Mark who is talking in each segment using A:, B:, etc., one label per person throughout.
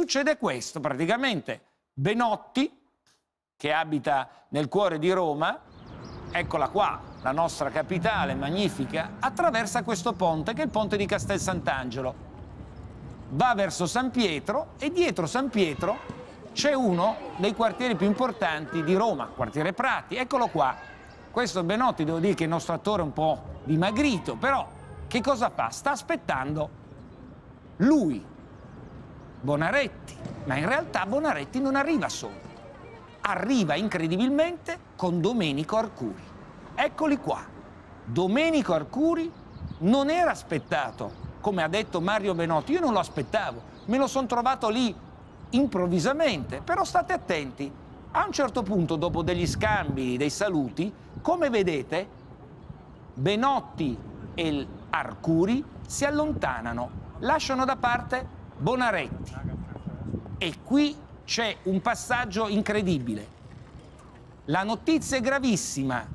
A: succede questo praticamente. Benotti, che abita nel cuore di Roma, eccola qua, la nostra capitale magnifica, attraversa questo ponte che è il ponte di Castel Sant'Angelo. Va verso San Pietro e dietro San Pietro c'è uno dei quartieri più importanti di Roma, quartiere Prati, eccolo qua. Questo Benotti, devo dire che il nostro attore è un po' dimagrito, però che cosa fa? Sta aspettando lui, Bonaretti, ma in realtà Bonaretti non arriva solo, arriva incredibilmente con Domenico Arcuri. Eccoli qua. Domenico Arcuri non era aspettato, come ha detto Mario Benotti, io non lo aspettavo, me lo sono trovato lì improvvisamente, però state attenti, a un certo punto dopo degli scambi, dei saluti, come vedete, Benotti e Arcuri si allontanano, lasciano da parte Bonaretti. E qui c'è un passaggio incredibile. La notizia è gravissima,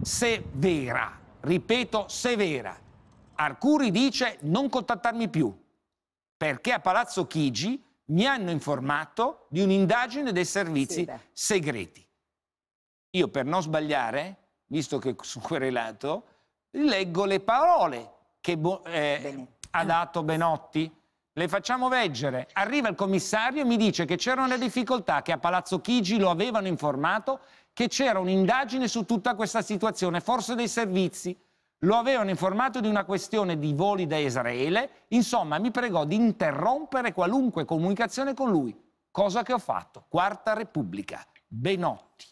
A: se vera, ripeto, se vera. Arcuri dice non contattarmi più, perché a Palazzo Chigi mi hanno informato di un'indagine dei servizi sì, segreti. Io per non sbagliare, visto che sono querelato, leggo le parole che eh, ha dato Benotti le facciamo veggere. Arriva il commissario e mi dice che c'erano le difficoltà, che a Palazzo Chigi lo avevano informato, che c'era un'indagine su tutta questa situazione, forse dei servizi. Lo avevano informato di una questione di voli da Israele. Insomma, mi pregò di interrompere qualunque comunicazione con lui. Cosa che ho fatto. Quarta Repubblica. Benotti.